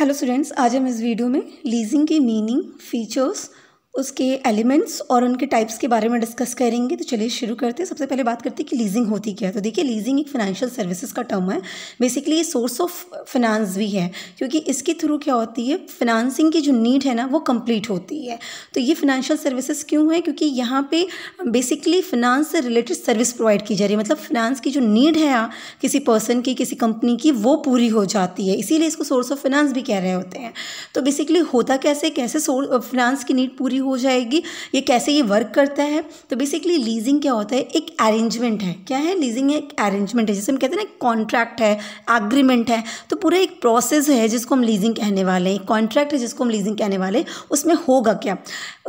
Hello students आज हम इस वीडियो में लीजिंग की मीनिंग फीचर्स उसके एलिमेंट्स और उनके टाइप्स के बारे में डिस्कस करेंगे तो चलिए शुरू करते हैं सबसे पहले बात करते हैं कि लीजिंग होती क्या है तो देखिए लीजिंग एक फाइनेंशियल सर्विसेज का टर्म है बेसिकली ये सोर्स ऑफ फिनांस भी है क्योंकि इसके थ्रू क्या होती है फिनांसिंग की जो नीड है ना वो कंप्लीट होती है तो ये फिनेंशियल सर्विसेज क्यों है क्योंकि यहाँ पर बेसिकली फिनांस से रिलेटेड सर्विस प्रोवाइड की जा रही है मतलब फिनांस की जो नीड है किसी पर्सन की किसी कंपनी की वो पूरी हो जाती है इसीलिए इसको सोर्स ऑफ फिनांस भी कह रहे होते हैं तो बेसिकली होता कैसे कैसे सोर्स फिनांस की नीड पूरी हो जाएगी ये कैसे ये वर्क करता है तो बेसिकली लीजिंग क्या होता है एक अरेंजमेंट है क्या है लीजिंग एक अरेंजमेंट है जैसे हम कहते हैं ना कॉन्ट्रैक्ट है एग्रीमेंट है तो पूरा एक प्रोसेस है जिसको हम लीजिंग कहने वाले हैं कॉन्ट्रैक्ट है जिसको हम लीजिंग कहने वाले उसमें होगा क्या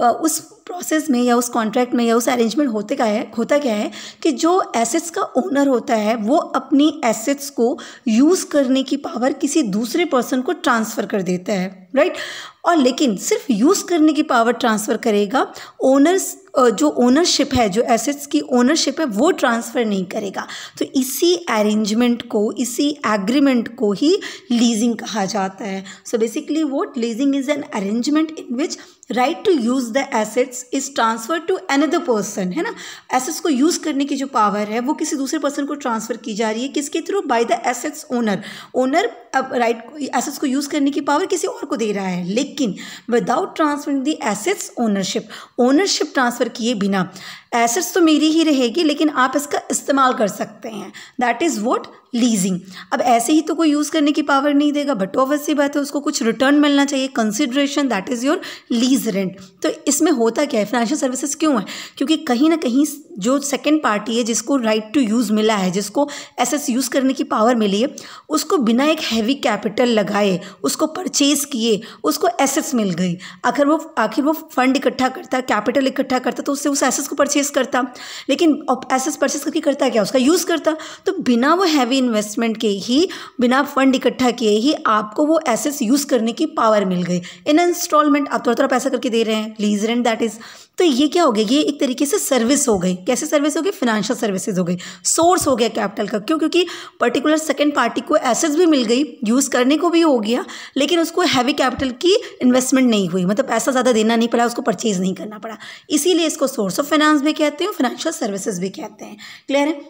उस प्रोसेस में या उस कॉन्ट्रैक्ट में या उस अरेंजमेंट होते क्या है होता क्या है कि जो एसेट्स का ओनर होता है वो अपनी एसेट्स को यूज़ करने की पावर किसी दूसरे पर्सन को ट्रांसफ़र कर देता है राइट और लेकिन सिर्फ यूज़ करने की पावर ट्रांसफ़र करेगा ओनर्स जो ओनरशिप है जो एसेट्स की ओनरशिप है वो ट्रांसफ़र नहीं करेगा तो इसी अरेंजमेंट को इसी एग्रीमेंट को ही लीजिंग कहा जाता है so basically what leasing is an arrangement in which right to use the assets is transfer to another person है ना एसेट्स को यूज़ करने की जो पावर है वो किसी दूसरे पर्सन को ट्रांसफर की जा रही है किसके through by the assets owner owner अब राइट एसेट्स को यूज़ करने की पावर किसी और को दे रहा है लेकिन without transferring the assets ownership ownership transfer किए बिना एसेट्स तो मेरी ही रहेगी लेकिन आप इसका इस्तेमाल कर सकते हैं दैट इज़ वॉट लीजिंग अब ऐसे ही तो कोई यूज़ करने की पावर नहीं देगा बट ऑफ सी बात है उसको कुछ रिटर्न मिलना चाहिए consideration that is your lease rent तो इसमें होता क्या है फाइनेंशियल सर्विसेज क्यों है क्योंकि कहीं ना कहीं जो सेकेंड पार्टी है जिसको राइट टू यूज़ मिला है जिसको एसेट्स यूज़ करने की पावर मिली है उसको बिना एक हैवी कैपिटल लगाए उसको परचेज किए उसको एसेट्स मिल गई अगर वो आखिर वो फंड इकट्ठा करता कैपिटल इकट्ठा करता तो उससे उस एसेट्स को परचेज परचेस करता लेकिन एसेस परचेस करके करता क्या उसका यूज़ करता तो बिना वो हैवी इन्वेस्टमेंट के ही बिना फंड इकट्ठा किए ही आपको वो एसेस यूज़ करने की पावर मिल गई इन इंस्टॉलमेंट आप थोड़ा थोड़ा पैसा करके दे रहे हैं लीज रेंट दैट इज़ तो ये क्या हो गया ये एक तरीके से सर्विस हो गई कैसे सर्विस हो गई फिनेंशियल सर्विसेज हो गई सोर्स हो गया कैपिटल का क्यों क्योंकि पर्टिकुलर सेकेंड पार्टी को एसेट्स भी मिल गई यूज़ करने को भी हो गया लेकिन उसको हैवी कैपिटल की इन्वेस्टमेंट नहीं हुई मतलब पैसा ज़्यादा देना नहीं पड़ा उसको परचेज नहीं करना पड़ा इसीलिए इसको सोर्स ऑफ फाइनेंस भी कहते हैं फाइनेंशियल सर्विसेज भी कहते हैं क्लियर है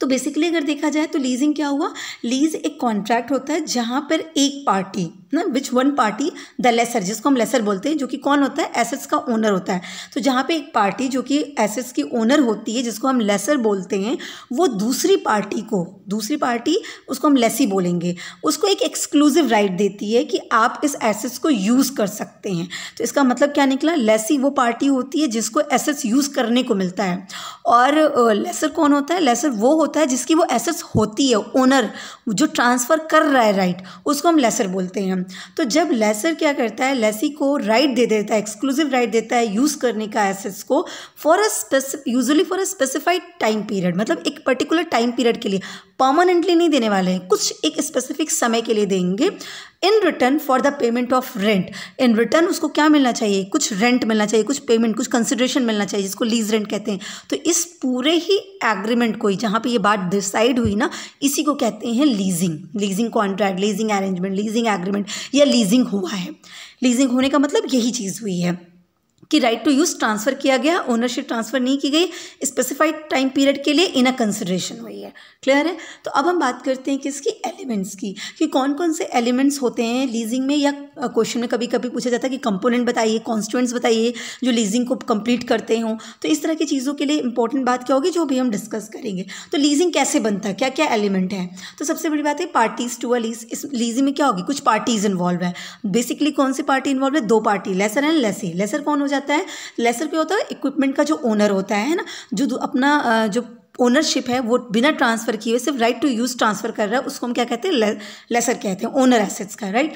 तो बेसिकली अगर देखा जाए तो लीजिंग क्या हुआ लीज एक कॉन्ट्रैक्ट होता है जहाँ पर एक पार्टी ना which one party the lessor जिसको हम लेसर बोलते हैं जो कि कौन होता है एसेट्स का ओनर होता है तो जहाँ पे एक पार्टी जो कि एसेट्स की ओनर होती है जिसको हम लेसर बोलते हैं वो दूसरी पार्टी को दूसरी पार्टी उसको हम लेसी बोलेंगे उसको एक एक्सक्लूसिव राइट देती है कि आप इस एसेट्स को यूज़ कर सकते हैं तो इसका मतलब क्या निकला लेसी वो पार्टी होती है जिसको एसेट्स यूज़ करने को मिलता है और लेसर कौन होता है लेसर वो होता है जिसकी वो एसेट्स होती है ओनर जो ट्रांसफ़र कर रहा है राइट उसको हम लेसर बोलते हैं तो जब लेसर क्या करता है लेसी को राइट दे देता है एक्सक्लूसिव राइट देता है यूज़ करने का एसेट्स को for a usually for a specified time period मतलब एक पर्टिकुलर टाइम पीरियड के लिए परमानेंटली नहीं देने वाले हैं कुछ एक स्पेसिफिक समय के लिए देंगे in return for the payment of rent in return उसको क्या मिलना चाहिए कुछ रेंट मिलना चाहिए कुछ पेमेंट कुछ कंसिडरेशन मिलना चाहिए जिसको लीज रेंट कहते हैं तो इस पूरे ही एग्रीमेंट को ही जहाँ पर ये बात डिसाइड हुई ना इसी को कहते हैं leasing leasing contract leasing arrangement leasing agreement या लीजिंग हुआ है लीजिंग होने का मतलब यही चीज़ हुई है कि राइट टू यूज़ ट्रांसफ़र किया गया ओनरशिप ट्रांसफ़र नहीं की गई स्पेसिफाइड टाइम पीरियड के लिए इन अ कंसिड्रेशन हुई है क्लियर है तो अब हम बात करते हैं कि इसकी एलिमेंट्स की कि कौन कौन से एलिमेंट्स होते हैं लीजिंग में या क्वेश्चन में कभी कभी पूछा जाता है कि कंपोनेंट बताइए कॉन्स्टिट्यूंट्स बताइए जो लीजिंग को कंप्लीट करते हों तो इस तरह की चीज़ों के लिए इंपॉर्टेंट बात क्या होगी जो भी हम डिस्कस करेंगे तो लीजिंग कैसे बनता है क्या क्या एलिमेंट है तो सबसे बड़ी बात है पार्टीज टू अ लीज इस लीजिंग में क्या होगी कुछ पार्टीज इन्वॉल्व है बेसिकली कौन सी पार्टी इन्वॉल्व है दो party lessor and lessee lessor कौन हो जाता जाता है लेसर क्या होता है इक्विपमेंट का जो ओनर होता है ना जो अपना जो ओनरशिप है वो बिना ट्रांसफ़र किए सिर्फ राइट टू यूज़ ट्रांसफ़र कर रहा है उसको हम क्या कहते हैं लेसर कहते हैं ओनर एसेट्स का राइट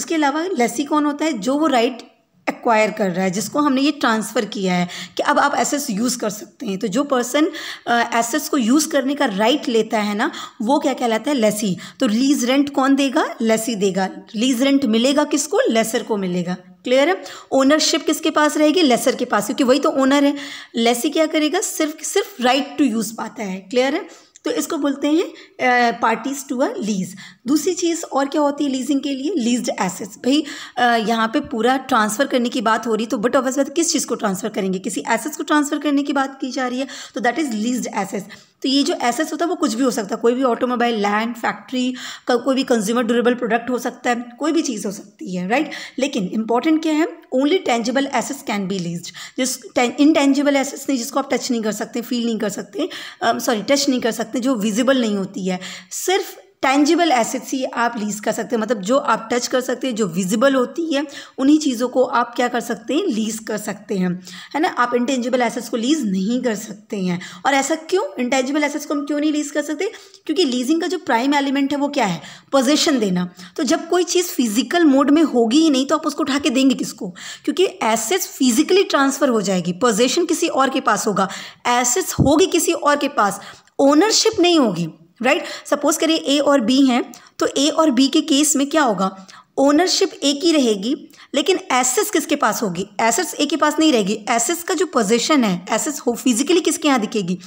उसके अलावा लेसी कौन होता है जो वो राइट एक्वायर कर रहा है जिसको हमने ये ट्रांसफ़र किया है कि अब आप एसेट्स यूज़ कर सकते हैं तो जो पर्सन एसेट्स को यूज़ करने का राइट right लेता है ना वो क्या कहलाता है लेसी तो लीज रेंट कौन देगा लेसी देगा लीज रेंट मिलेगा किसको लेसर को मिलेगा क्लियर है ओनरशिप किसके पास रहेगी लेसर के पास क्योंकि वही तो ओनर है लेसी क्या करेगा सिर्फ सिर्फ राइट टू यूज़ पाता है क्लियर है तो इसको बोलते हैं पार्टीज टू अ लीज दूसरी चीज़ और क्या होती है लीजिंग के लिए लीज्ड एसेट्स भाई यहाँ पे पूरा ट्रांसफ़र करने की बात हो रही तो बट ऑफ किस चीज़ को ट्रांसफ़र करेंगे किसी एसेट्स को ट्रांसफ़र करने की बात की जा रही है तो दैट इज़ लीज्ड एसेट्स तो ये जो एसेट्स होता है वो कुछ भी हो सकता है कोई भी ऑटोमोबाइल लैंड फैक्ट्री कोई भी कंज्यूमर ड्यूरेबल प्रोडक्ट हो सकता है कोई भी चीज़ हो सकती है राइट लेकिन इंपॉर्टेंट क्या है only tangible assets can be lease जिस इनटेंजिबल एसेट्स नहीं जिसको आप टच नहीं कर सकते फील नहीं कर सकते सॉरी टच नहीं कर सकते जो विजिबल नहीं होती है सिर्फ टेंजिबल एसेट्स ही आप लीज कर सकते हैं मतलब जो आप टच कर सकते हैं जो विजिबल होती है उन्हीं चीज़ों को आप क्या कर सकते हैं लीज कर सकते हैं है ना आप इंटेंजिबल एसेट्स को लीज नहीं कर सकते हैं और ऐसा क्यों इंटेंजिबल एसेट्स को हम क्यों नहीं लीज कर सकते क्योंकि लीजिंग का जो प्राइम एलिमेंट है वो क्या है पोजेशन देना तो जब कोई चीज़ फिजिकल मोड में होगी ही नहीं तो आप उसको उठा के देंगे किसको क्योंकि एसेट्स फिजिकली ट्रांसफ़र हो जाएगी पोजेशन किसी और के पास होगा एसेट्स होगी किसी और के पास ओनरशिप नहीं होगी राइट सपोज करिए ए और बी हैं तो ए और बी के केस में क्या होगा ओनरशिप एक ही रहेगी लेकिन एसेस किसके पास होगी एसेस ए के पास नहीं रहेगी एसेस का जो पोजीशन है एसेस हो फिजिकली किसके यहाँ दिखेगी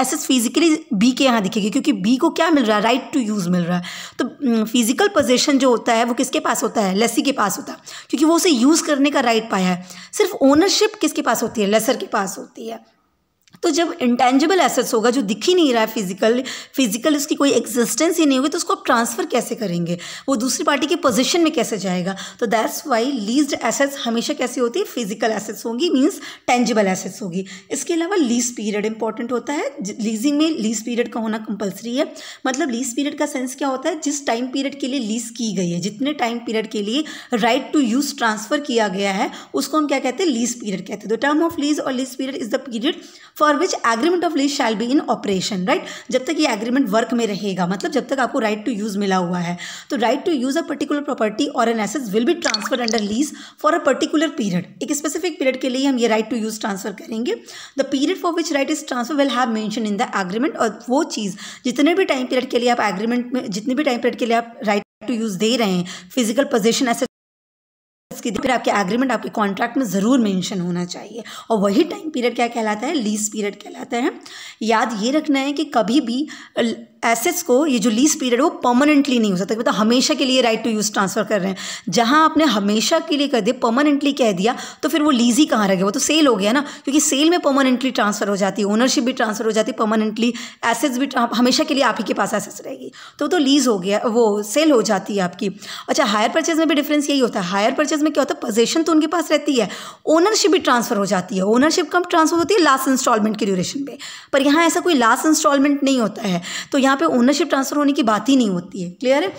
एसेस फिजिकली बी के यहाँ दिखेगी क्योंकि बी को क्या मिल रहा है राइट टू यूज़ मिल रहा है तो फिजिकल पोजीशन जो होता है वो किसके पास होता है लेसी के पास होता है क्योंकि वो उसे यूज़ करने का राइट पाया है सिर्फ ओनरशिप किसके पास होती है लेसर के पास होती है तो जब इंटेंजिबल एसेट्स होगा जो दिख ही नहीं रहा है फिजिकल फिजिकल उसकी कोई एग्जिस्टेंस ही नहीं होगी तो उसको आप ट्रांसफ़र कैसे करेंगे वो दूसरी पार्टी के पोजिशन में कैसे जाएगा तो दैट्स वाई लीज्ड एसेट्स हमेशा कैसी होती है फिजिकल एसेट्स होगी मीन्स टेंजिबल एसेट्स होगी इसके अलावा लीज पीरियड इंपॉर्टेंट होता है लीजिंग में लीज पीरियड का होना कंपलसरी है मतलब लीज पीरियड का सेंस क्या होता है जिस टाइम पीरियड के लिए लीज की गई है जितने टाइम पीरियड के लिए राइट टू यूज़ ट्रांसफ़र किया गया है उसको हम क्या कहते हैं लीज पीरियड कहते हैं द टर्म ऑफ लीज और lease period is the period for for which agreement of lease shall be in operation right जब तक ये एग्रीमेंट वर्क में रहेगा मतलब जब तक आपको राइट टू यूज मिला हुआ है तो right to use a particular property और an assets will be transfer under lease for a particular period एक स्पेसिफिक पीरियड के लिए हम ये राइट टू यूज ट्रांसफर करेंगे the period for which right is transfer will have mention in the agreement और वो चीज़ जितने भी टाइम पीरियड के लिए आप एग्रीमेंट में जितने भी टाइम पीरियड के लिए आप राइट टू यूज दे रहे हैं फिजिकल पोजिशन ऐसे की फिर आपके एग्रीमेंट आपके कॉन्ट्रैक्ट में ज़रूर मेंशन होना चाहिए और वही टाइम पीरियड क्या कहलाता है लीज पीरियड कहलाता है याद ये रखना है कि कभी भी एसेट्स को ये जो लीज पीरियड है वो परमानेंटली नहीं हो सकता मतलब हमेशा के लिए राइट टू यूज़ ट्रांसफ़र कर रहे हैं जहाँ आपने हमेशा के लिए कर दिया परमानेंटली कह दिया तो फिर वो लीज ही कहाँ रह गया वो तो सेल हो गया ना क्योंकि सेल में परमानेंटली ट्रांसफ़र हो जाती है ओनरशिप भी ट्रांसफ़र हो जाती है परमानेंटली एसेट्स भी हमेशा के लिए आप ही के पास एसेट्स रहेगी तो तो लीज़ हो गया वो सेल हो जाती है आपकी अच्छा हायर परचेज में भी डिफरेंस यही होता है हायर परचेज में क्या होता है पोजेशन तो उनके पास रहती है ओनरशिप भी ट्रांसफ़र हो जाती है ओनरशिप कब ट्रांसफ़र होती है लास्ट इंस्टॉलमेंट के ड्यूरेशन पर यहाँ ऐसा कोई लास्ट इंस्टॉलमेंट नहीं होता है तो यहाँ पे ओनरशिप ट्रांसफ़र होने की बात ही नहीं होती है क्लियर है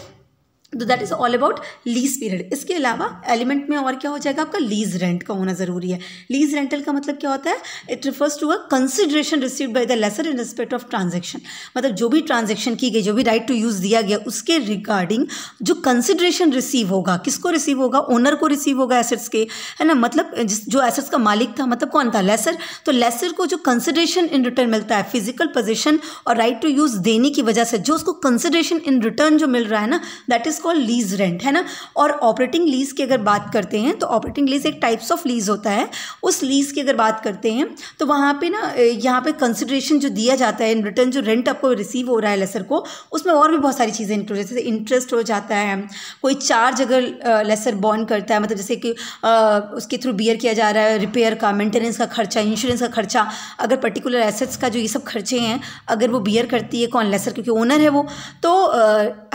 तो that is all about lease period इसके अलावा एलिमेंट में और क्या हो जाएगा आपका लीज रेंट का होना ज़रूरी है लीज रेंटल का मतलब क्या होता है it refers to a consideration receive by the lessor in respect of transaction मतलब जो भी ट्रांजेक्शन की गई जो भी राइट टू यूज़ दिया गया उसके रिगार्डिंग जो कंसिडरेशन रिसीव होगा किसको रिसीव होगा ओनर को रिसीव होगा एसेट्स के है ना मतलब जिस जो एसेट्स का मालिक था मतलब कौन था लेसर तो लेसर को जो कंसिडरेशन इन रिटर्न मिलता है फिजिकल पोजिशन और राइट टू यूज़ देने की वजह से जो उसको कंसिडरेशन इन रिटर्न जो मिल रहा है ना that is is called lease rent है ना और ऑपरेटिंग लीज की अगर बात करते हैं तो ऑपरेटिंग लीज एक टाइप्स ऑफ लीज होता है उस लीज की अगर बात करते हैं तो वहाँ पे ना यहाँ पे कंसिडरेशन जो दिया जाता है इन रिटर्न जो रेंट आपको रिसीव हो रहा है लेसर को उसमें और भी बहुत सारी चीज़ें इंक्लूड जैसे इंटरेस्ट हो जाता है कोई चार्ज अगर लेसर बॉन्ड करता है मतलब जैसे कि उसके थ्रू बियर किया जा रहा है रिपेयर का मेंटेनेंस का खर्चा इंश्योरेंस का खर्चा अगर पर्टिकुलर एसेट्स का जो ये सब खर्चे हैं अगर वो बियर करती है कौन लेसर क्योंकि ओनर है वो तो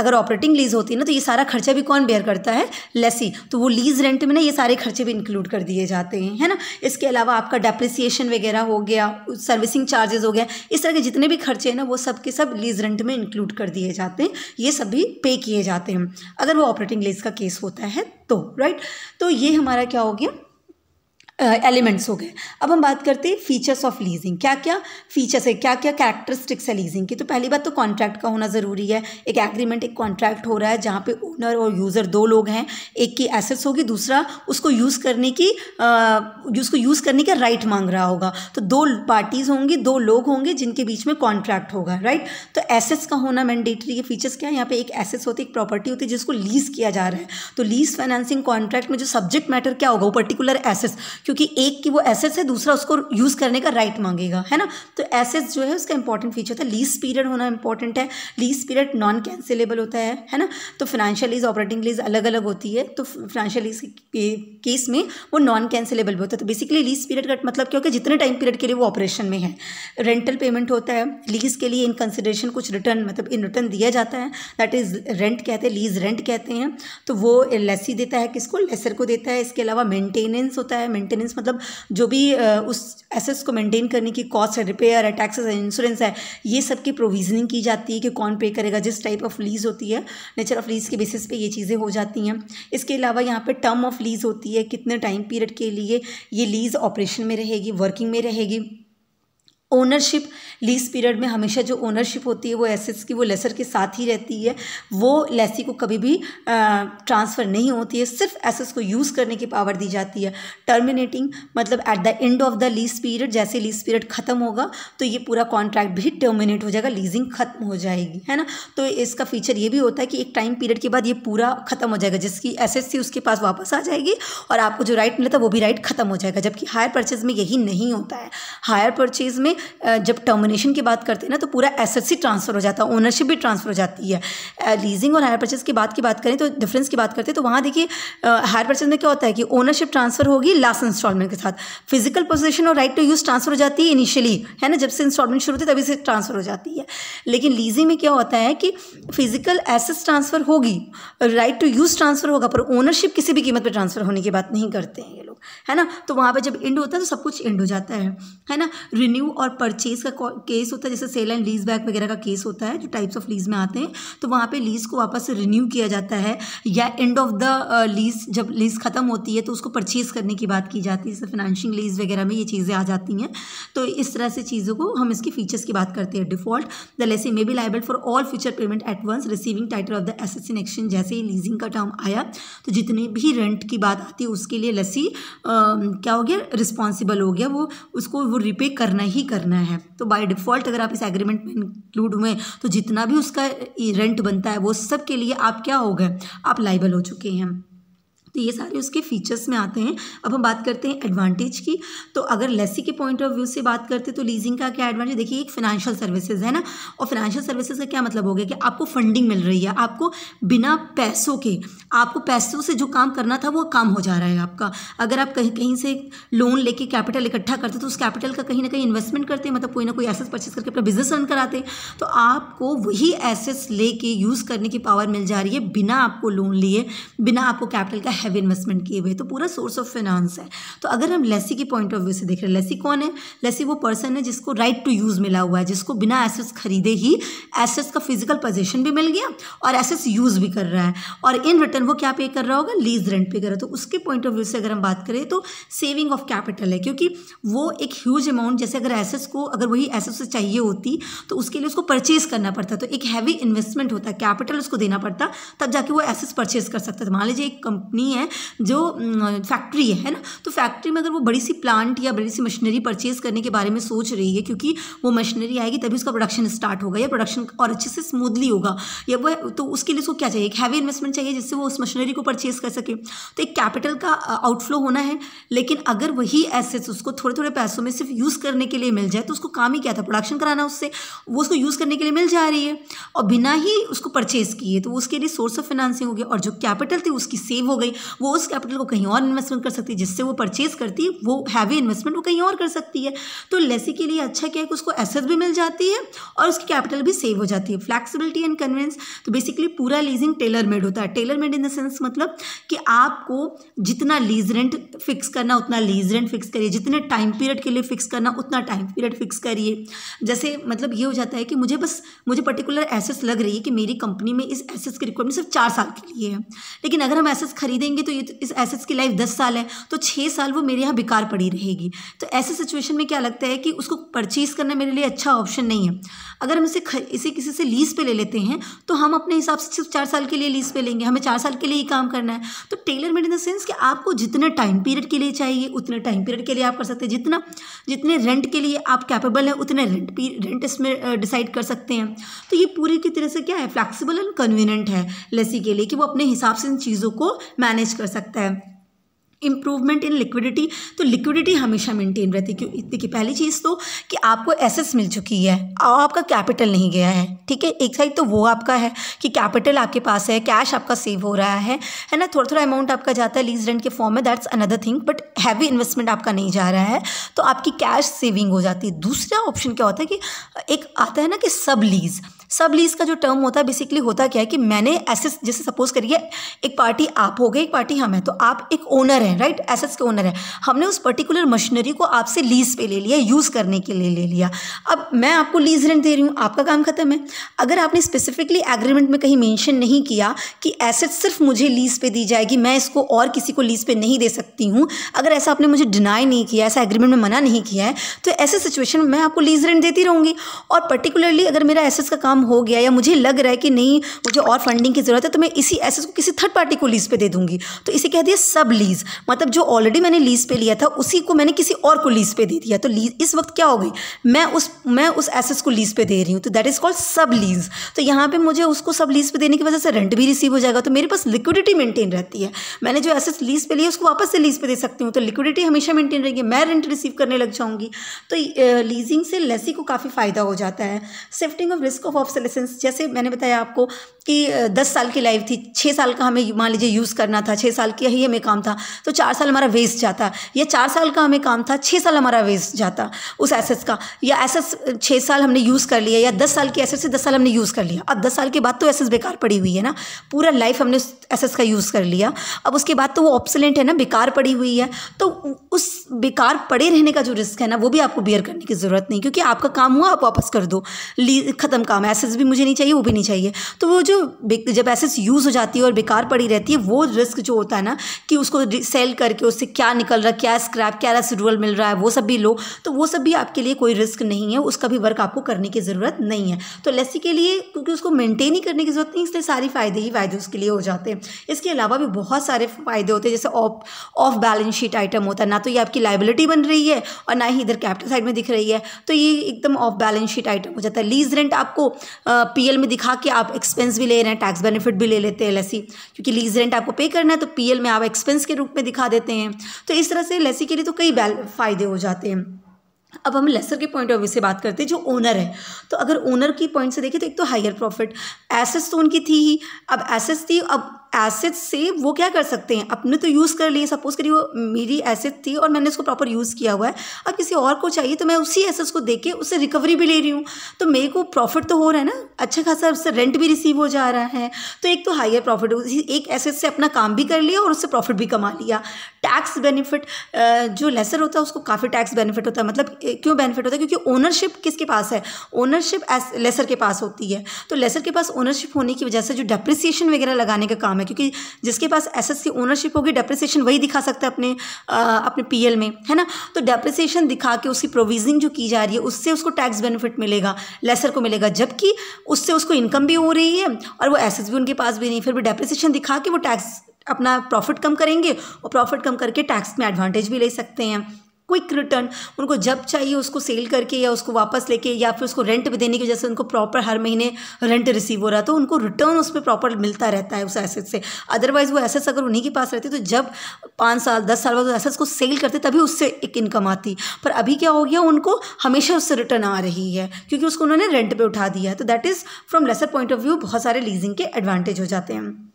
अगर ऑपरेटिंग लीज होती है ना तो ये सारा खर्चा भी कौन बेयर करता है लेसी तो वो लीज रेंट में ना ये सारे खर्चे भी इंक्लूड कर दिए जाते हैं है ना इसके अलावा आपका डेप्रिसिएशन वगैरह हो गया सर्विसिंग चार्जेस हो गया इस तरह के जितने भी खर्चे हैं ना वो सब के सब लीज रेंट में इंक्लूड कर दिए जाते हैं ये सभी पे किए जाते हैं अगर वो ऑपरेटिंग लीज का केस होता है तो राइट तो ये हमारा क्या हो गया एलिमेंट्स हो गए अब हम बात करते हैं फीचर्स ऑफ लीजिंग क्या क्या फीचर्स है क्या क्या कैरेक्टरिस्टिक्स है लीजिंग की तो पहली बात तो कॉन्ट्रैक्ट का होना ज़रूरी है एक एग्रीमेंट एक कॉन्ट्रैक्ट हो रहा है जहाँ पे ओनर और यूज़र दो लोग हैं एक की एसेट्स होगी दूसरा उसको यूज़ करने की उसको यूज़ करने का राइट मांग रहा होगा तो दो पार्टीज़ होंगी दो लोग होंगे जिनके बीच में कॉन्ट्रैक्ट होगा राइट तो एसेट्स का होना मैंडेटरी है फीचर्स क्या है यहाँ पे एक एसेट्स होती है एक प्रॉपर्टी होती है जिसको लीज किया जा रहा है तो लीज फाइनेंसिंग कॉन्ट्रैक्ट में जो सब्जेक्ट मैटर क्या होगा वो पर्टिकुलर एसेट्स क्योंकि एक की वो एसेट्स है दूसरा उसको यूज़ करने का राइट मांगेगा है ना तो एसेट्स जो है उसका इंपॉर्टेंट फीचर था लीज पीरियड होना इंपॉर्टेंट है लीज पीरियड नॉन कैंसिलेबल होता है है ना तो फाइनेंशियल लीज ऑपरेटिंग लीज अलग अलग होती है तो फाइनेंशियल लीज केस में वो नॉन कैंसिलेबल भी होता है तो बेसिकली लीज पीरियड का मतलब क्या होगा जितने टाइम पीरियड के लिए वो ऑपरेशन में है रेंटल पेमेंट होता है लीज के लिए इन कंसिडरेशन कुछ रिटर्न मतलब इन रिटर्न दिया जाता है दैट इज रेंट कहते हैं लीज रेंट कहते हैं तो वो लेसी देता है किसको लेसर को देता है इसके अलावा मेंटेनेंस होता है मेंटेन मेंटेनेंस मतलब जो भी उस एसेस को मेंटेन करने की कॉस्ट है रिपेयर है टैक्सेस है इंश्योरेंस है ये सब की प्रोविजनिंग की जाती है कि कौन पे करेगा जिस टाइप ऑफ लीज़ होती है नेचर ऑफ लीज़ के बेसिस पे ये चीज़ें हो जाती हैं इसके अलावा यहाँ पे टर्म ऑफ लीज़ होती है कितने टाइम पीरियड के लिए ये लीज़ ऑपरेशन में रहेगी वर्किंग में रहेगी ओनरशिप लीज पीरियड में हमेशा जो ओनरशिप होती है वो एसेट्स की वो लेसर के साथ ही रहती है वो लेसी को कभी भी ट्रांसफ़र नहीं होती है सिर्फ एसेट्स को यूज़ करने की पावर दी जाती है टर्मिनेटिंग मतलब at the end of the lease period जैसे लीज पीरियड ख़त्म होगा तो ये पूरा कॉन्ट्रैक्ट भी टर्मिनेट हो जाएगा लीजिंग ख़त्म हो जाएगी है ना तो इसका फीचर ये भी होता है कि एक टाइम पीरियड के बाद ये पूरा ख़त्म हो जाएगा जिसकी एसेट्स थी उसके पास वापस आ जाएगी और आपको जो राइट मिला था वो भी राइट ख़त्म हो जाएगा जबकि हायर परचेज़ में यही नहीं होता है हायर परचेज़ में में जब टर्मिनेशन की बात करते हैं ना तो पूरा एसेट्स ही ट्रांसफ़र हो जाता है ओनरशिप भी ट्रांसफ़र हो जाती है लीजिंग और हायर परचेज की बात की बात करें तो डिफरेंस की बात करते हैं तो वहाँ देखिए हायर परचेज में क्या होता है कि ओनरशिप ट्रांसफ़र होगी लास्ट इंस्टॉलमेंट के साथ फिजिकल पोजिशन और राइट टू यूज़ ट्रांसफ़र हो जाती है इनिशियली है ना जब से इंस्टॉलमेंट शुरू होती है तभी से ट्रांसफ़र हो जाती है लेकिन लीजिंग में क्या होता है कि फिजिकल एसेट्स ट्रांसफ़र होगी राइट टू यूज़ ट्रांसफ़र होगा पर ओनरशिप किसी भी कीमत पर ट्रांसफ़र होने की बात नहीं करते हैं ये लोग है ना तो वहाँ पे जब एंड होता है तो सब कुछ एंड हो जाता है है ना रिन्यू और परचेज का केस होता है जैसे सेल एंड लीज बैक वगैरह का केस होता है जो टाइप्स ऑफ लीज में आते हैं तो वहाँ पे लीज को वापस रिन्यू किया जाता है या एंड ऑफ द लीज जब लीज ख़त्म होती है तो उसको परचेज करने की बात की जाती है जैसे फाइनेंशियल लीज वगैरह में ये चीज़ें आ जाती हैं तो इस तरह से चीज़ों को हम इसके फीचर्स की बात करते हैं default the lessee may be liable for all future payment at once receiving title of the assets in जैसे ही लीजिंग का टर्म आया तो जितने भी रेंट की बात आती है उसके लिए लसी क्या हो गया रिस्पॉन्सिबल हो गया वो उसको वो रिपे करना ही करना है तो बाय डिफ़ॉल्ट अगर आप इस एग्रीमेंट में इंक्लूड हुए तो जितना भी उसका रेंट बनता है वो सब के लिए आप क्या हो गए आप लाइबल हो चुके हैं तो ये सारे उसके फीचर्स में आते हैं अब हम बात करते हैं एडवांटेज की तो अगर लेसी के पॉइंट ऑफ व्यू से बात करते तो लीजिंग का क्या एडवांटेज देखिए एक फाइनेंशियल सर्विसेज है ना और फाइनेंशियल सर्विसेज का क्या मतलब हो गया कि आपको फंडिंग मिल रही है आपको बिना पैसों के आपको पैसों से जो काम करना था वो काम हो जा रहा है आपका अगर आप कहीं कहीं से लोन लेके कैपिटल इकट्ठा करते तो उस कैपिटल का कहीं ना कहीं इन्वेस्टमेंट करते मतलब कोई ना कोई एसेस परचेस करके अपना बिजनेस रन कराते तो आपको वही एसेट्स लेके यूज़ करने की पावर मिल जा रही है बिना आपको लोन लिए बिना आपको कैपिटल का हैवी इन्वेस्टमेंट किए हुए तो पूरा सोर्स ऑफ फाइनेंस है तो अगर हम लेसी के पॉइंट ऑफ व्यू से देख रहे हैं लेसी कौन है लेसी वो पर्सन है जिसको राइट टू यूज़ मिला हुआ है जिसको बिना एसेट्स खरीदे ही एसेट्स का फिजिकल पोजिशन भी मिल गया और एसेट्स यूज़ भी कर रहा है और इन रिटर्न वो क्या पे कर रहा होगा लीज रेंट पे कर रहा है तो उसके पॉइंट ऑफ व्यू से अगर हम बात करें तो सेविंग ऑफ कैपिटल है क्योंकि वो एक ह्यूज अमाउंट जैसे अगर एसेट्स को अगर वही एसेट्स से चाहिए होती तो उसके लिए उसको परचेज करना पड़ता तो एक हैवी इन्वेस्टमेंट होता कैपिटल उसको देना पड़ता तब जाके वो एसेट्स परचेज कर सकता था तो मान लीजिए एक कंपनी है जो फैक्ट्री है ना तो फैक्ट्री में अगर वो बड़ी सी प्लांट या बड़ी सी मशीनरी परचेज करने के बारे में सोच रही है क्योंकि वो मशीनरी आएगी तभी उसका प्रोडक्शन स्टार्ट होगा या प्रोडक्शन और अच्छे से स्मूथली होगा या वो तो उसके लिए उसको क्या चाहिए एक हैवी इन्वेस्टमेंट चाहिए जिससे वो उस मशीनरी को परचेज कर सके तो एक कैपिटल का आउटफ्लो होना है लेकिन अगर वही एसेट्स उसको थोड़े थोड़े पैसों में सिर्फ यूज़ करने के लिए मिल जाए तो उसको काम ही क्या था प्रोडक्शन कराना उससे वो उसको यूज़ करने के लिए मिल जा रही है और बिना ही उसको परचेज किए तो उसके लिए सोर्स ऑफ फाइनेंसिंग हो गया और जो कैपिटल थी उसकी सेव हो गई वो उस कैपिटल को कहीं और इन्वेस्टमेंट कर सकती है जिससे वो परचेज करती है वो हैवी इन्वेस्टमेंट वो कहीं और कर सकती है तो लेसी के लिए अच्छा क्या है कि उसको एसेस भी मिल जाती है और उसकी कैपिटल भी सेव हो जाती है फ्लैक्सिबिलिटी एंड कन्वेंस तो बेसिकली पूरा लीजिंग टेलर मेड होता है tailor made in the sense मतलब कि आपको जितना लीज रेंट फिक्स करना उतना लीज रेंट फिक्स करिए जितने टाइम पीरियड के लिए फिक्स करना उतना टाइम पीरियड फिक्स करिए जैसे मतलब ये हो जाता है कि मुझे बस मुझे पर्टिकुलर एसेस लग रही है कि मेरी कंपनी में इस एसेस की रिक्वायरमेंट सिर्फ चार साल के लिए है लेकिन अगर हम एसेस खरीदेंगे देंगे तो ये तो इस एसेट्स की लाइफ दस साल है तो छः साल वो मेरे यहाँ बेकार पड़ी रहेगी तो ऐसे सिचुएशन में क्या लगता है कि उसको परचेज़ करना मेरे लिए अच्छा ऑप्शन नहीं है अगर हम इसे इसे किसी से लीज पे ले लेते हैं तो हम अपने हिसाब से सिर्फ चार साल के लिए लीज पे लेंगे हमें चार साल के लिए ही काम करना है तो tailor made in the sense कि आपको जितने टाइम पीरियड के लिए चाहिए उतने टाइम पीरियड के लिए आप कर सकते हैं जितना जितने रेंट के लिए आप कैपेबल हैं उतने रेंट रेंट इसमें डिसाइड कर सकते हैं तो ये पूरी की तरह से क्या है फ्लैक्सीबल एंड कन्वीनियंट है लेसी के लिए कि वो अपने हिसाब से इन चीज़ों को मैनेज मैनेज कर सकता है इम्प्रूवमेंट इन लिक्विडिटी तो लिक्विडिटी हमेशा मेंटेन रहती है क्यों देखिए पहली चीज़ तो कि आपको एसेस मिल चुकी है और आपका कैपिटल नहीं गया है ठीक है एक साइड तो वो आपका है कि कैपिटल आपके पास है कैश आपका सेव हो रहा है है ना थोड़ा थोड़ा अमाउंट आपका जाता है लीज रेंट के फॉर्म में that's another thing but heavy investment आपका नहीं जा रहा है तो आपकी कैश सेविंग हो जाती है दूसरा ऑप्शन क्या होता है कि एक आता है ना कि सब लीज़ सब लीज़ का जो टर्म होता है बेसिकली होता क्या है कि मैंने एसेस जैसे सपोज करिए एक पार्टी आप हो गए एक पार्टी हम है तो आप एक ओनर हैं हैं राइट एसेट्स के ओनर हैं हमने उस पर्टिकुलर मशीनरी को आपसे लीज पे ले लिया यूज़ करने के लिए ले लिया अब मैं आपको लीज रेंट दे रही हूँ आपका काम खत्म है अगर आपने स्पेसिफिकली एग्रीमेंट में कहीं मेंशन नहीं किया कि एसेट्स सिर्फ मुझे लीज पे दी जाएगी मैं इसको और किसी को लीज पे नहीं दे सकती हूँ अगर ऐसा आपने मुझे डिनाई नहीं किया ऐसा एग्रीमेंट में मना नहीं किया है तो ऐसे सिचुएशन में मैं आपको लीज रेंट देती रहूँगी और पर्टिकुलरली अगर मेरा एसेट्स का काम हो गया या मुझे लग रहा है कि नहीं मुझे और फंडिंग की ज़रूरत है तो मैं इसी एसेट्स को किसी थर्ड पार्टी को लीज पे दे दूंगी तो इसे कह दिया सब लीज मतलब जो ऑलरेडी मैंने लीज पे लिया था उसी को मैंने किसी और को लीज पे दे दिया तो लीज इस वक्त क्या हो गई मैं उस मैं उस एसेस को लीज पे दे रही हूँ तो that is called sub lease तो यहाँ पे मुझे उसको सब लीज पे देने की वजह से रेंट भी रिसीव हो जाएगा तो मेरे पास लिक्विडिटी मेंटेन रहती है मैंने जो एसेस लीज पे लिया उसको वापस से लीज पे दे सकती हूँ तो लिक्विडिटी हमेशा मेंटेन रहेगी मैं रेंट रिसीव करने लग जाऊँगी तो लीजिंग से लेसी को काफ़ी फ़ायदा हो जाता है shifting of risk of of जैसे मैंने बताया आपको कि दस साल की लाइफ थी छः साल का हमें मान लीजिए यूज़ करना था छः साल का ही हमें काम था तो चार साल हमारा वेस्ट जाता या चार साल का हमें काम था छः साल हमारा वेस्ट जाता उस एसेट्स का या एसेट्स छः साल हमने यूज़ कर लिया या दस साल के एसेस से दस साल हमने यूज़ कर लिया अब दस साल के बाद तो एसेस बेकार पड़ी हुई है ना पूरा लाइफ हमने उस एसेट्स का यूज़ कर लिया अब उसके बाद तो वो ऑप्सलेंट है ना बेकार पड़ी हुई है तो उस बेकार पड़े रहने का जो रिस्क है ना वो भी आपको बियर करने की ज़रूरत नहीं क्योंकि आपका काम हुआ आप वापस कर दो ख़त्म काम एसेस भी मुझे नहीं चाहिए वो भी नहीं चाहिए तो वो जो जो जब एसेट्स यूज़ हो जाती है और बेकार पड़ी रहती है वो रिस्क जो होता है ना कि उसको सेल करके उससे क्या निकल रहा है क्या स्क्रैप क्या रेसिडुअल मिल रहा है वो सब भी लो तो वो सब भी आपके लिए कोई रिस्क नहीं है उसका भी वर्क आपको करने की ज़रूरत नहीं है तो लस्सी के लिए क्योंकि उसको मेनटेन ही करने की ज़रूरत नहीं इसलिए सारे फ़ायदे ही फ़ायदे उसके लिए हो जाते हैं इसके अलावा भी बहुत सारे फ़ायदे होते हैं जैसे off off balance sheet item होता है ना तो ये आपकी लाइबिलिटी बन रही है और ना ही इधर कैपिटल साइड में दिख रही है तो ये एकदम ऑफ बैलेंस शीट आइटम हो जाता है लीज रेंट आपको पी में दिखा के आप एक्सपेंस भी ले रहे हैं टैक्स बेनिफिट भी ले लेते हैं लेसी e। क्योंकि लीज रेंट आपको पे करना है तो पीएल में आप एक्सपेंस के रूप में दिखा देते हैं तो इस तरह से लेसी e के लिए तो कई फ़ायदे हो जाते हैं अब हम लेसर के पॉइंट ऑफ व्यू से बात करते हैं जो ओनर है तो अगर ओनर की पॉइंट से देखें तो एक तो हायर प्रॉफिट एसेस तो उनकी थी ही अब एसेस थी अब एसिड से वो क्या कर सकते हैं अपने तो यूज़ कर लिए सपोज़ करिए वो मेरी एसिड थी और मैंने उसको प्रॉपर यूज़ किया हुआ है अब किसी और को चाहिए तो मैं उसी एसिड को देख के उससे रिकवरी भी ले रही हूँ तो मेरे को प्रॉफिट तो हो रहा है ना अच्छा खासा उससे रेंट भी रिसीव हो जा रहा है तो एक तो हाइयर प्रॉफिट एक एसेट से अपना काम भी कर लिया और उससे प्रॉफिट भी कमा लिया टैक्स बेनिफिट जो लेसर होता है उसको काफ़ी टैक्स बेनिफिट होता है मतलब क्यों बेनिफिट होता है क्योंकि ओनरशिप किसके पास है ओनरशिप लेसर के पास होती है तो लेसर के पास ओनरशिप होने की वजह से जो डेप्रिसिएशन वगैरह लगाने का काम है है क्योंकि जिसके पास एसेट्स की ओनरशिप होगी डेप्रिसिएशन वही दिखा सकता है अपने आ, अपने पीएल में है ना तो डेप्रिसिएशन दिखा के उसकी प्रोविजनिंग जो की जा रही है उससे उसको टैक्स बेनिफिट मिलेगा लेसर को मिलेगा जबकि उससे उसको इनकम भी हो रही है और वो एसेट्स भी उनके पास भी नहीं फिर भी डेप्रिसिएशन दिखा के वो टैक्स अपना प्रॉफिट कम करेंगे और प्रॉफिट कम करके टैक्स में एडवांटेज भी ले सकते हैं क्विक रिटर्न उनको जब चाहिए उसको सेल करके या उसको वापस लेके या फिर उसको रेंट भी देने की वजह से उनको प्रॉपर हर महीने रेंट रिसीव हो रहा तो उनको रिटर्न उस पर प्रॉपर मिलता रहता है उस एसेट से अदरवाइज वो एसेट्स अगर उन्हीं के पास रहती तो जब पाँच साल दस साल बाद एसेट्स को सेल करते तभी उससे एक इनकम आती पर अभी क्या हो गया उनको हमेशा उससे रिटर्न आ रही है क्योंकि उसको उन्होंने रेंट पर उठा दिया है तो that is from lessor point of view बहुत सारे लीजिंग के एडवांटेज हो जाते हैं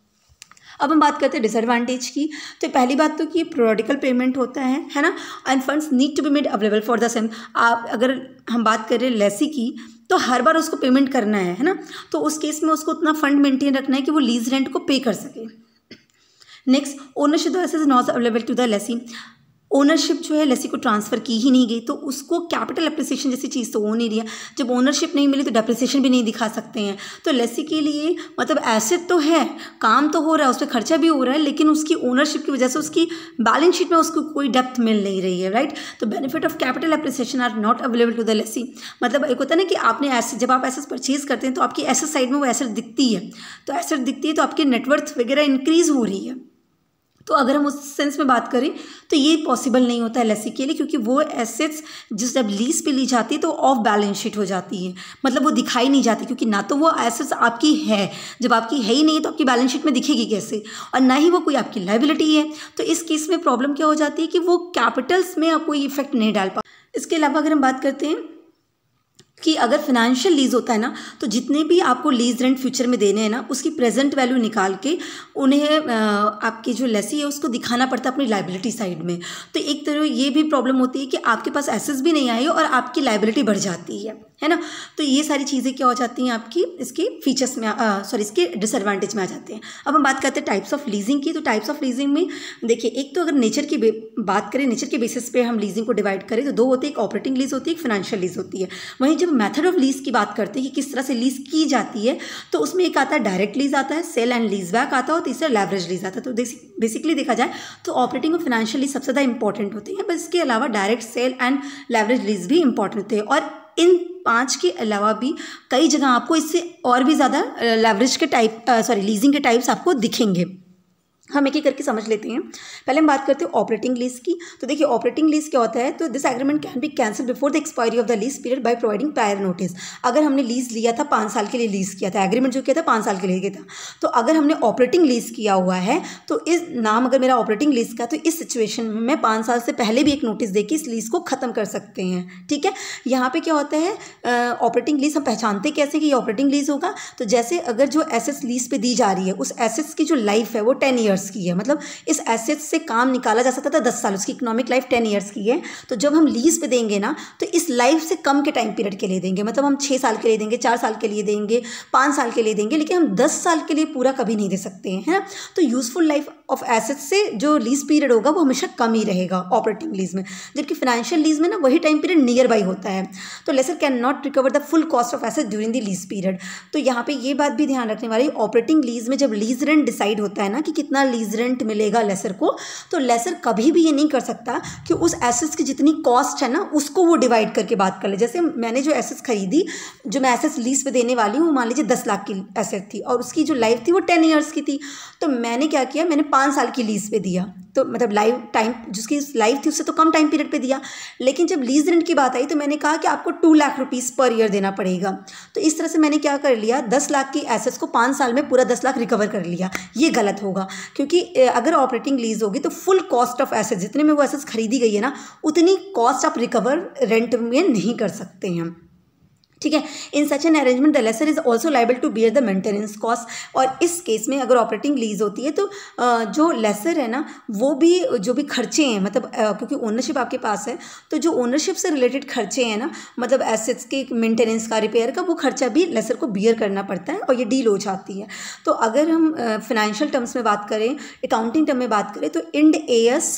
अब हम बात करते हैं डिसएडवांटेज की तो पहली बात तो कि ये प्रोडिकल पेमेंट होता है है ना and funds need to be made available for the same आप अगर हम बात कर रहे हैं लेसी की तो हर बार उसको पेमेंट करना है है ना तो उस केस में उसको उतना फंड मेंटेन रखना है कि वो लीज रेंट को पे कर सके next ownership the is not available to the lessee ownership जो है लस्सी को ट्रांसफ़र की ही नहीं गई तो उसको कैपिटल अप्रिसिएशन जैसी चीज़ तो हो नहीं रही है जब ओनरशिप नहीं मिली तो डेप्रिसिएशन भी नहीं दिखा सकते हैं तो लस्सी के लिए मतलब एसेट तो है काम तो हो रहा है उस पर खर्चा भी हो रहा है लेकिन उसकी ओनरशिप की वजह से उसकी बैलेंस शीट में उसको कोई डेप्थ मिल नहीं रही है राइट तो benefit of capital appreciation are not available to the lessee मतलब एक होता है ना कि आपने ऐसे जब आप ऐसे परचेज करते हैं तो आपकी एसेट साइड में वो एसेट दिखती है तो एसेट दिखती है तो आपकी नेटवर्थ वगैरह इंक्रीज़ हो रही है तो अगर हम उस सेंस में बात करें तो ये पॉसिबल नहीं होता एल के लिए क्योंकि वो एसेट्स जिस जब लीज पे ली जाती है तो ऑफ बैलेंस शीट हो जाती है मतलब वो दिखाई नहीं जाती क्योंकि ना तो वो एसेट्स आपकी है जब आपकी है ही नहीं तो आपकी बैलेंस शीट में दिखेगी कैसे और ना ही वो कोई आपकी लाइबिलिटी है तो इस केस में प्रॉब्लम क्या हो जाती है कि वो कैपिटल्स में आप कोई इफेक्ट नहीं डाल पा इसके अलावा अगर हम बात करते हैं कि अगर फाइनेंशियल लीज होता है ना तो जितने भी आपको लीज रेंट फ्यूचर में देने हैं ना उसकी प्रेजेंट वैल्यू निकाल के उन्हें आपकी जो लेसी है उसको दिखाना पड़ता है अपनी लाइबिलिटी साइड में तो एक तरह ये भी प्रॉब्लम होती है कि आपके पास एसेस भी नहीं आई और आपकी लाइबिलिटी बढ़ जाती है है ना तो ये सारी चीज़ें क्या हो जाती हैं आपकी इसके फीचर्स में सॉरी इसके डिसएडवांटेज में आ जाते हैं अब हम बात करते हैं टाइप्स ऑफ लीजिंग की तो टाइप्स ऑफ लीजिंग में देखिए एक तो अगर नेचर की बात करें नेचर के बेसिस पे हम लीजिंग को डिवाइड करें तो दो होते हैं एक ऑपरेटिंग लीज होती है एक फाइनेंशियल लीज होती है वहीं जब मैथड ऑफ लीज की बात करते हैं कि किस तरह से लीज की जाती है तो उसमें एक आता है डायरेक्ट लीज आता है सेल एंड लीज बैक आता है और तीसरा लेवरेज लीज आता है तो बेसिकली देखा जाए तो ऑपरेटिंग और फाइनेंशियल लीज सबसे ज़्यादा इंपॉर्टेंट होती है बस इसके अलावा direct sale and leverage lease भी इंपॉर्टेंट होते हैं और इन पाँच के अलावा भी कई जगह आपको इससे और भी ज़्यादा लेवरेज के टाइप सॉरी लीजिंग के टाइप्स आपको दिखेंगे हम एक एक करके समझ लेते हैं पहले हम बात करते हैं ऑपरेटिंग लीज की तो देखिए ऑपरेटिंग लीज क्या होता है तो this agreement can be cancel before the expiry of the lease period by providing prior notice अगर हमने लीज लिया था पाँच साल के लिए लीज किया था एग्रीमेंट जो किया था पाँच साल के लिए किया था तो अगर हमने ऑपरेटिंग लीज किया हुआ है तो इस नाम अगर मेरा ऑपरेटिंग लीज का तो इस सिचुएशन में मैं पाँच साल से पहले भी एक नोटिस दे इस लीज़ को ख़त्म कर सकते हैं ठीक है यहाँ पर क्या होता है ऑपरेटिंग लीज हम पहचानते कैसे कि ये ऑपरेटिंग लीज होगा तो जैसे अगर जो एसेस लीज पर दी जा रही है उस एसेस की जो लाइफ है वो टेन ईयर्स ईयर्स की है मतलब इस एसेट से काम निकाला जा सकता था दस साल उसकी इकोनॉमिक लाइफ टेन ईयर्स की है तो जब हम लीज पे देंगे ना तो इस लाइफ से कम के टाइम पीरियड के लिए देंगे मतलब हम छः साल के लिए देंगे चार साल के लिए देंगे पाँच साल के लिए देंगे लेकिन हम दस साल के लिए पूरा कभी नहीं दे सकते हैं तो यूज़फुल लाइफ ऑफ एसेट्स से जो लीज पीरियड होगा वो हमेशा कम ही रहेगा ऑपरेटिंग लीज में जबकि फाइनेंशियल लीज में ना वही टाइम पीरियड नियर बाई होता है तो lessor can not recover the full cost of asset during the lease period तो यहाँ पे ये बात भी ध्यान रखने वाली ऑपरेटिंग लीज में जब लीज रेंट डिसाइड होता है ना कि कितना लीजरेंट मिलेगा लेसर को तो लेसर कभी भी ये नहीं कर सकता कि उस एसेट्स की जितनी कॉस्ट है ना उसको वो डिवाइड करके बात कर ले जैसे मैंने जो एसेट्स खरीदी जो मैं एसेट्स लीज पे देने वाली हूँ मान लीजिए दस लाख की एसेट थी और उसकी जो लाइफ थी वो टेन ईयर्स की थी तो मैंने क्या किया मैंने पाँच साल की लीज पे दिया तो मतलब लाइव टाइम जिसकी लाइफ थी उससे तो कम टाइम पीरियड पे दिया लेकिन जब लीज रेंट की बात आई तो मैंने कहा कि आपको two lakh rupees per year देना पड़ेगा तो इस तरह से मैंने क्या कर लिया दस लाख की एसेट्स को पाँच साल में पूरा दस लाख रिकवर कर लिया ये गलत होगा क्योंकि अगर ऑपरेटिंग लीज होगी तो फुल कॉस्ट ऑफ एसेट्स जितने में वो एसेट्स खरीदी गई है ना उतनी कॉस्ट आप रिकवर रेंट में नहीं कर सकते हैं ठीक है in such an arrangement the lessor is also liable to bear the maintenance cost और इस केस में अगर ऑपरेटिंग लीज होती है तो जो लेसर है ना वो भी जो भी खर्चे हैं मतलब क्योंकि ओनरशिप आपके पास है तो जो ओनरशिप से रिलेटेड खर्चे हैं ना मतलब एसेट्स के मेंटेनेंस का रिपेयर का वो खर्चा भी लेसर को बियर करना पड़ता है और ये डील हो जाती है तो अगर हम फाइनेंशियल टर्म्स में बात करें अकाउंटिंग टर्म में बात करें तो इंड ए एस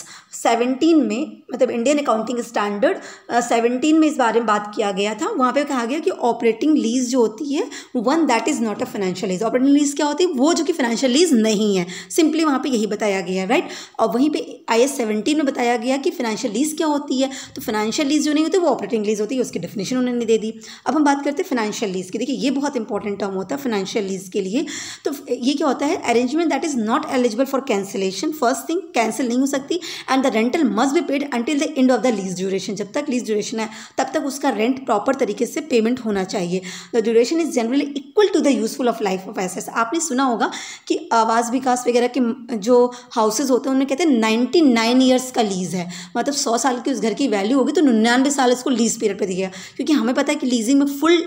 सेवनटीन में मतलब इंडियन अकाउंटिंग स्टैंडर्ड सेवनटीन में इस बारे में बात किया गया था वहाँ पर कहा गया कि कि ऑपरेटिंग लीज जो होती है one that is not a financial lease operating lease क्या होती है वो जो कि फाइनेंशियल लीज नहीं है सिंपली वहां पे यही बताया गया है राइट और वहीं पे आई एस सेवेंटीन में बताया गया कि फाइनेंशियल लीज क्या होती है तो फाइनेंशियल लीज जो नहीं होती वो ऑपरेटिंग लीज होती है उसकी डेफिनेशन उन्होंने दे दी अब हम बात करते हैं फाइनेंशियल लीज की देखिए ये बहुत इंपॉर्टेंट टर्म होता है फाइनेंशियल लीज के लिए तो ये क्या होता है arrangement that is not eligible for cancellation first thing cancel नहीं हो सकती and the rental must be paid until the end of the lease duration जब तक लीज ड्यूरेशन है तब तक उसका रेंट प्रॉपर तरीके से पेमेंट होना चाहिए the duration is generally equal to the useful of life of assets आपने सुना होगा कि आवास विकास वगैरह के जो हाउसेज होते हैं उनमें कहते हैं नाइन्टी नाइन ईयर्स का लीज़ है मतलब सौ साल की उस घर की वैल्यू होगी तो निन्यानवे साल इसको लीज़ पीरियड पर दिया क्योंकि हमें पता है कि लीजिंग में फुल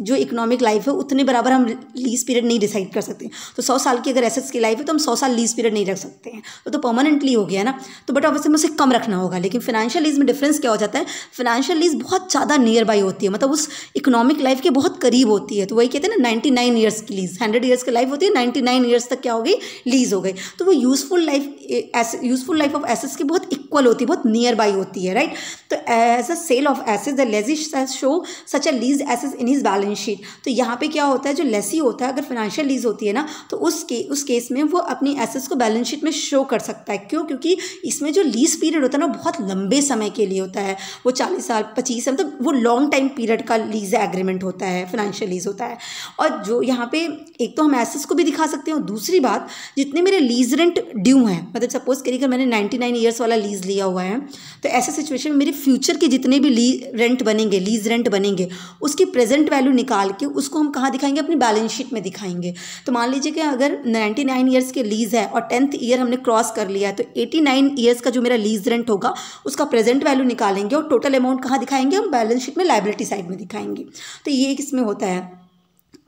जो इकोनॉमिक लाइफ है उतने बराबर हम लीज पीरियड नहीं डिसाइड कर सकते तो सौ साल की अगर एसेट्स की लाइफ है तो हम सौ साल लीज पीरियड नहीं रख सकते हैं वो तो परमानेंटली हो गया ना तो बट ऑब्वियसली उसे कम रखना होगा लेकिन फाइनेंशियल लीज में डिफरेंस क्या हो जाता है फाइनेंशियल लीज बहुत ज़्यादा नियर बाई होती है मतलब उस इकोनॉमिक लाइफ के बहुत करीब होती है तो वही कहते हैं ना नाइन्टी नाइन ईयर्स की लीज हंड्रेड ईयर्स की लाइफ होती है नाइन्टी नाइन ईयर्स तक क्या हो गई लीज हो गई तो वो useful life useful life of assets की बहुत इक्वल होती है बहुत नियर बाई होती है राइट तो as a cell of essays the लेजिस show such a lease essays in his balance balance sheet तो यहाँ पे क्या होता है जो लेसी होता है अगर फाइनेंशियल लीज होती है ना तो उस के उस केस में वो अपनी एसेट्स को बैलेंस शीट में शो कर सकता है क्यों क्योंकि इसमें जो लीज पीरियड होता है ना बहुत लंबे समय के लिए होता है वो चालीस साल पच्चीस साल मतलब तो वो लॉन्ग टाइम पीरियड का लीज एग्रीमेंट होता है फाइनेंशियल लीज होता है और जो यहाँ पे एक तो हम एसेस को भी दिखा सकते हैं दूसरी बात जितने मेरे लीज रेंट ड्यू हैं मतलब सपोज करिए मैंने नाइन्टी नाइन ईयर्स वाला लीज लिया हुआ है तो ऐसे सिचुएशन में मेरे फ्यूचर के जितने भी ली रेंट बनेंगे लीज रेंट बनेंगे उसकी प्रेजेंट वैल्यू निकाल के उसको हम कहाँ दिखाएंगे अपनी बैलेंस शीट में दिखाएंगे तो मान लीजिए कि अगर नाइन्टी नाइन ईयर्स की लीज़ है और टेंथ ईयर हमने क्रॉस कर लिया है तो एटी नाइन ईयर्स का जो मेरा लीज रेंट होगा उसका प्रेजेंट वैल्यू निकालेंगे और टोटल अमाउंट कहाँ दिखाएंगे हम बैलेंस शीट में लाइबिलिटी साइड में दिखाएंगे तो ये किसमें होता है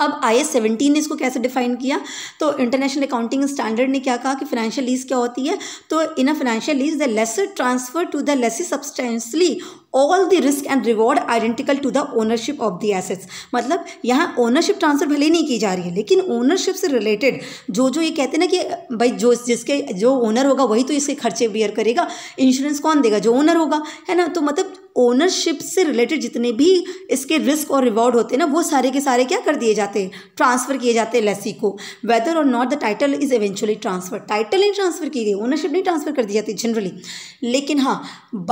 अब आई एस सेवेंटीन ने इसको कैसे डिफाइन किया तो इंटरनेशनल अकाउंटिंग स्टैंडर्ड ने क्या कहा कि फाइनेंशियल लीज क्या होती है तो in a financial lease the lessor transfer to the lessee substantially all the risk and reward identical to the ownership of the assets मतलब यहाँ ओनरशिप ट्रांसफर भले ही नहीं की जा रही है लेकिन ओनरशिप से रिलेटेड जो जो ये कहते हैं ना कि भाई जो जिसके जो ओनर होगा वही तो इसके खर्चे बियर करेगा इंश्योरेंस कौन देगा जो ओनर होगा है ना तो मतलब ओनरशिप से रिलेटेड जितने भी इसके रिस्क और रिवॉर्ड होते हैं ना वो सारे के सारे क्या कर दिए जाते हैं ट्रांसफ़र किए जाते हैं लेसी को वेदर और not the title is eventually transfer title नहीं ट्रांसफ़र की गई ओनरशिप नहीं ट्रांसफ़र कर दी जाती जनरली लेकिन हाँ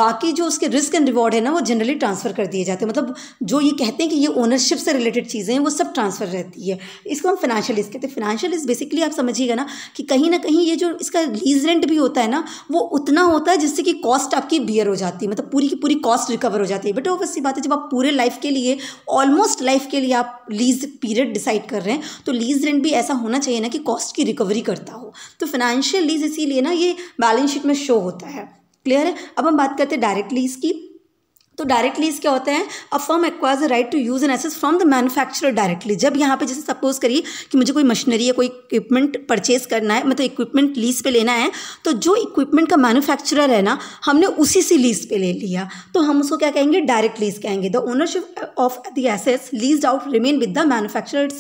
बाकी जो उसके रिस्क एंड रिवॉर्ड रिकॉर्ड है ना वो जनरली ट्रांसफ़र कर दिए जाते हैं मतलब जो ये कहते हैं कि ये ओनरशिप से रिलेटेड चीज़ें हैं वो सब ट्रांसफ़र रहती है इसको हम फाइनेंशियल कहते हैं फाइनेंशियल बेसिकली आप समझिएगा ना कि कहीं ना कहीं ये जो इसका लीज रेंट भी होता है ना वो उतना होता है जिससे कि कॉस्ट आपकी बियर हो जाती है मतलब पूरी की पूरी कॉस्ट रिकवर हो जाती है बट ऑफ सी बात है जब आप पूरे लाइफ के लिए ऑलमोस्ट लाइफ के लिए आप लीज पीरियड डिसाइड कर रहे हैं तो लीज रेंट भी ऐसा होना चाहिए ना कि कॉस्ट की रिकवरी करता हो तो फाइनेंशियल लीज इसीलिए ना ये बैलेंस शीट में शो होता है क्लियर है अब हम बात करते हैं डायरेक्ट लीज की तो डायरेक्टली इसके होते हैं a firm acquires right to use an एसेस फ्रॉम द मैन्युफैक्चरर डायरेक्टली जब यहाँ पे जैसे सपोज करिए कि मुझे कोई मशीनरी या कोई इक्विपमेंट परचेज करना है मतलब इक्विपमेंट लीज पे लेना है तो जो इक्विपमेंट का मैन्युफैक्चरर है ना हमने उसी से लीज पे ले लिया तो हम उसको क्या कहेंगे डायरेक्ट लीज कहेंगे द ओनरशिप ऑफ द एसेस lease out remain with the manufacture it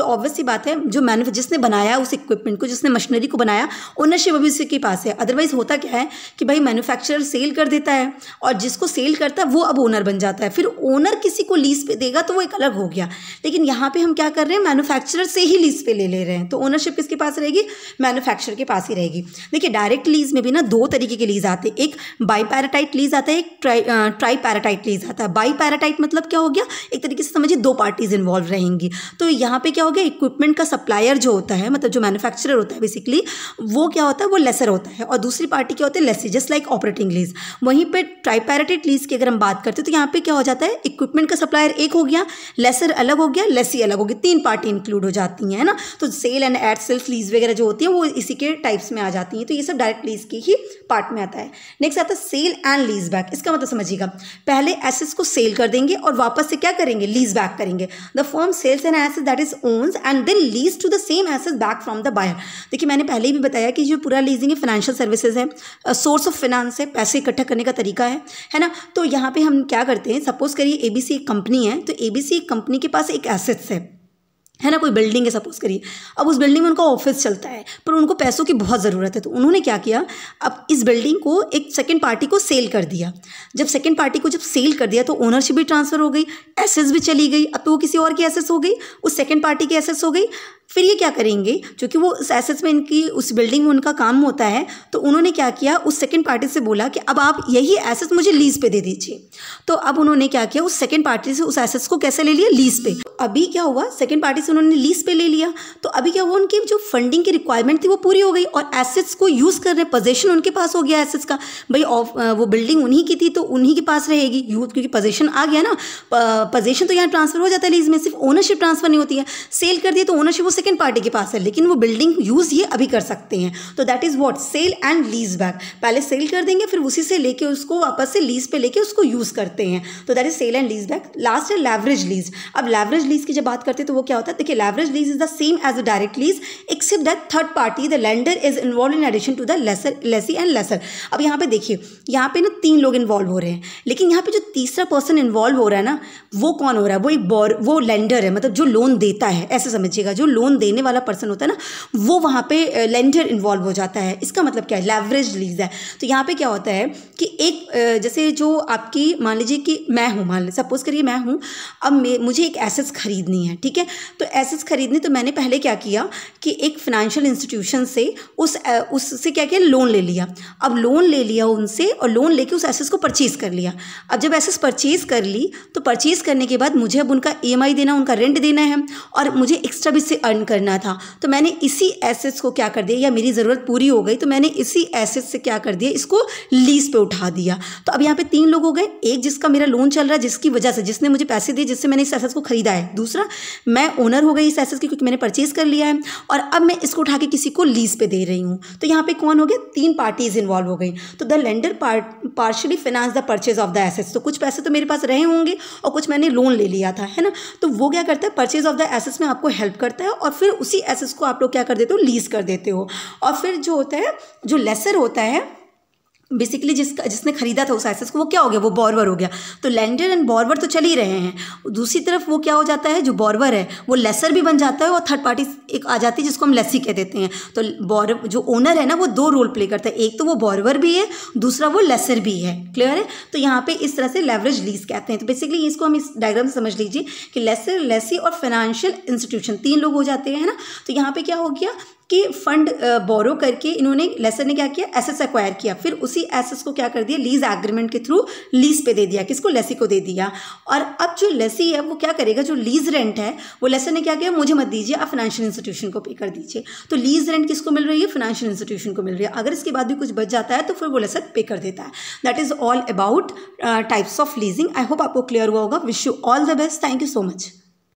तो ऑब्वियस सी बात है जो मैनुफ जिसने बनाया उस इक्विपमेंट को जिसने मशीनरी को बनाया ओनरशिप अभी उसी के पास है अदरवाइज होता क्या है कि भाई मैन्युफैक्चरर सेल कर देता है और जिसको सेल करता है वो अब ओनर बन जाता है फिर ओनर किसी को लीज पे देगा तो वो एक अलग हो गया लेकिन यहाँ पर हम क्या कर रहे हैं मैनुफैक्चरर से ही लीज पे ले ले रहे हैं तो ओनरशिप किसके पास रहेगी मैनुफैक्चर के पास ही रहेगी देखिए डायरेक्ट लीज में भी ना दो तरीके के लीज आते हैं एक बाई पैराटाइट लीज आता है एक ट्राई ट्राई पैराटाइट लीज आता है बाई पैराटाइट मतलब क्या हो गया एक तरीके से समझिए दो पार्टीज इन्वॉल्व रहेंगी तो यहाँ पे क्या हो गया इक्विपमेंट का सप्लायर जो होता है मतलब जो मैन्युफैक्चरर होता है बेसिकली वो क्या होता है वो लेसर होता है और दूसरी पार्टी क्या होती है lessee just like operating lease वहीं पर ट्राइपैरेटेड लीज की अगर हम बात करते हैं तो यहाँ पर क्या हो जाता है इक्विपमेंट का सप्लायर एक हो गया लेसर अलग हो गया लेसी अलग हो गई तीन पार्टी इंक्लूड हो जाती हैं ना तो सेल एंड एड सेल्फ लीज वगैरह जो होती है वो इसी के टाइप्स में आ जाती हैं तो ये सब डायरेक्ट लीज की ही पार्ट में आता है नेक्स्ट आता है सेल एंड लीज बैक इसका मतलब समझिएगा पहले एसेस को सेल कर देंगे और वापस से क्या करेंगे लीज बैक करेंगे द फॉर्म सेल्स एंड एसेस that is own loans and then lease to the same assets back from the buyer देखिए मैंने पहले ही भी बताया कि जो पूरा लीजिंग है फाइनेंशियल सर्विसेज है सोर्स ऑफ फाइनेंस है पैसे इकट्ठा करने का तरीका है है ना तो यहाँ पे हम क्या करते हैं सपोज करिए एबीसी एक कंपनी है तो एबीसी एक कंपनी के पास एक एसेट्स है है ना कोई बिल्डिंग है सपोज करिए अब उस बिल्डिंग में उनका ऑफिस चलता है पर उनको पैसों की बहुत ज़रूरत है तो उन्होंने क्या किया अब इस बिल्डिंग को एक सेकेंड पार्टी को सेल कर दिया जब सेकेंड पार्टी को जब सेल कर दिया तो ओनरशिप भी ट्रांसफ़र हो गई एसेस भी चली गई अब तो वो किसी और की एसेस हो गई उस सेकेंड पार्टी की एसेस हो गई फिर ये क्या करेंगे क्योंकि वो उस एसेस में इनकी उस बिल्डिंग में उनका काम होता है तो उन्होंने क्या किया उस सेकेंड पार्टी से बोला कि अब आप यही एसेस मुझे लीज पे दे दीजिए तो अब उन्होंने क्या किया उस सेकेंड पार्टी से उस एसेस को कैसे ले लिया लीज पे अभी क्या हुआ सेकेंड पार्टी से उन्होंने लीज पे ले लिया तो अभी क्या हुआ उनकी जो फंडिंग की रिक्वायरमेंट थी वो पूरी हो गई और एसेट्स को यूज़ कर रहे पोजेशन उनके पास हो गया एसेट्स का भाई ऑफ वो बिल्डिंग उन्हीं की थी तो उन्हीं के पास रहेगी यूज क्योंकि पोजेशन आ गया ना पोजेशन तो यहाँ ट्रांसफर हो जाता है लीज में सिर्फ ओनरशिप ट्रांसफर नहीं होती है सेल कर दी तो ओनरशिप वो सेकेंड पार्टी के पास है लेकिन वो बिल्डिंग यूज़ ये अभी कर सकते हैं तो that is what sale and lease back पहले सेल कर देंगे फिर उसी से लेके उसको वापस से लीज पे लेके उसको यूज़ करते हैं तो that is sale and lease back last है लेवरेज लीज अब लेवरेज लीज की जब बात करते हैं तो वो क्या होता है देखिए leverage lease is the same as a direct lease except that third party the lender is involve in addition to the lessor lessee and lessor अब यहाँ पे देखिए यहाँ पे ना तीन लोग इन्वॉल्व हो रहे हैं लेकिन यहाँ पे जो तीसरा पर्सन इन्वॉल्व हो रहा है ना वो कौन हो रहा है वो एक बॉर वो लैंडर है मतलब जो लोन देता है ऐसे समझिएगा जो लोन देने वाला पर्सन होता है ना वो वहाँ पे लैंडर इन्वॉल्व हो जाता है इसका मतलब क्या है लेवरेज लीज है तो यहाँ पे क्या होता है कि एक जैसे जो आपकी मान लीजिए कि मैं हूँ मान लीजिए सपोज करिए मैं हूँ अब मुझे एक एसेट्स ख़रीदनी है ठीक है तो एसेट्स ख़रीदने तो मैंने पहले क्या किया कि एक फाइनेंशियल इंस्टीट्यूशन से उस उससे क्या किया लोन ले लिया अब लोन ले लिया उनसे और लोन लेके उस एसेट्स को परचेज़ कर लिया अब जब एसेट्स परचेज़ कर ली तो परचेज़ करने के बाद मुझे अब उनका ई देना उनका रेंट देना है और मुझे एक्स्ट्रा भी इससे अर्न करना था तो मैंने इसी एसेट्स को क्या कर दिया या मेरी ज़रूरत पूरी हो गई तो मैंने इसी एसेट्स से क्या कर दिया इसको लीज पे उठा दिया तो अब यहाँ पर तीन लोग हो गए एक जिसका मेरा लोन चल रहा है जिसकी वजह से जिसने मुझे पैसे दिए जिससे मैंने इस एसेट्स को खरीदा है दूसरा मैं ओनर हो गई इस एसेस की क्योंकि मैंने परचेज कर लिया है और अब मैं इसको उठा के किसी को लीज पे दे रही हूँ तो यहाँ पे कौन हो गया तीन पार्टीज इन्वॉल्व हो गई तो the lender partially finance the purchase of the एसेस तो कुछ पैसे तो मेरे पास रहे होंगे और कुछ मैंने लोन ले लिया था है ना तो वो क्या करता है परचेज ऑफ द एसेस में आपको हेल्प करता है और फिर उसी एसेस को आप लोग क्या कर देते हो लीज कर देते हो और फिर जो होता है जो लेसर होता है बेसिकली जिसका जिसने खरीदा था उस एसेस को वो क्या हो गया वो बॉर्वर हो गया तो लैंडर एंड बॉर्वर तो चल ही रहे हैं दूसरी तरफ वो क्या हो जाता है जो बॉर्वर है वो लेसर भी बन जाता है और थर्ड पार्टी एक आ जाती है जिसको हम लेसी कह देते हैं तो बॉर जो ओनर है ना वो दो रोल प्ले करता है एक तो वो बॉर्वर भी है दूसरा वो लेसर भी है क्लियर है तो यहाँ पर इस तरह से लेवरेज लीज कहते हैं तो बेसिकली इसको हम इस डायग्राम से समझ लीजिए कि लेसर लेसी और फाइनेंशियल इंस्टीट्यूशन तीन लोग हो जाते हैं ना तो यहाँ पर क्या हो गया कि फंड बोरो करके इन्होंने लेसर ने क्या किया एसेस एक्वायर किया फिर उसी एसेस को क्या कर दिया लीज एग्रीमेंट के थ्रू लीज पे दे दिया किसको लेसी को दे दिया और अब जो लेसी है वो क्या करेगा जो लीज रेंट है वो लेसर ने क्या किया मुझे मत दीजिए आप फाइनेंशियल इंस्टीट्यूशन को पे कर दीजिए तो लीज रेंट किसको मिल रही है फाइनेंशियल इंस्टीट्यूशन को मिल रही है अगर इसके बाद भी कुछ बच जाता है तो फिर वो लेसर पे कर देता है that is all about types of leasing I hope आपको क्लियर हुआ होगा wish you all the best thank you so much